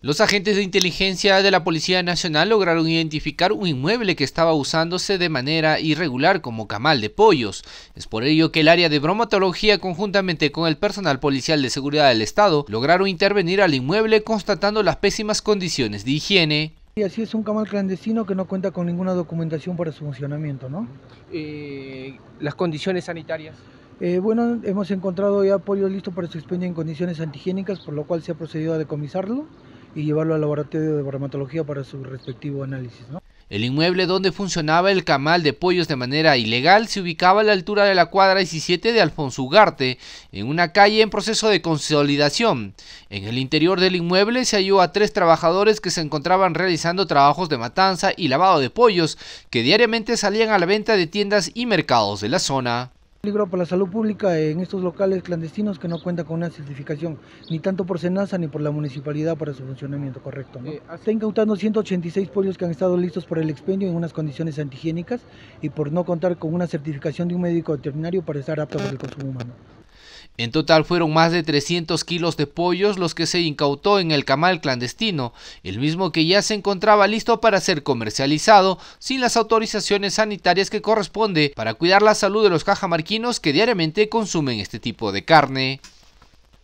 Los agentes de inteligencia de la Policía Nacional lograron identificar un inmueble que estaba usándose de manera irregular como camal de pollos. Es por ello que el área de bromatología conjuntamente con el personal policial de seguridad del Estado lograron intervenir al inmueble constatando las pésimas condiciones de higiene. Y así es un camal clandestino que no cuenta con ninguna documentación para su funcionamiento, ¿no? Eh, las condiciones sanitarias. Eh, bueno, hemos encontrado ya pollo listo para su en condiciones antihigiénicas, por lo cual se ha procedido a decomisarlo y llevarlo al laboratorio de bromatología para su respectivo análisis. El inmueble donde funcionaba el camal de pollos de manera ilegal se ubicaba a la altura de la cuadra 17 de Alfonso Ugarte, en una calle en proceso de consolidación. En el interior del inmueble se halló a tres trabajadores que se encontraban realizando trabajos de matanza y lavado de pollos que diariamente salían a la venta de tiendas y mercados de la zona peligro para la salud pública en estos locales clandestinos que no cuenta con una certificación, ni tanto por Senasa ni por la municipalidad para su funcionamiento correcto. ¿no? Está incautando 186 pollos que han estado listos por el expendio en unas condiciones antihigiénicas y por no contar con una certificación de un médico veterinario para estar apto para el consumo humano. En total fueron más de 300 kilos de pollos los que se incautó en el camal clandestino, el mismo que ya se encontraba listo para ser comercializado sin las autorizaciones sanitarias que corresponde para cuidar la salud de los cajamarquinos que diariamente consumen este tipo de carne.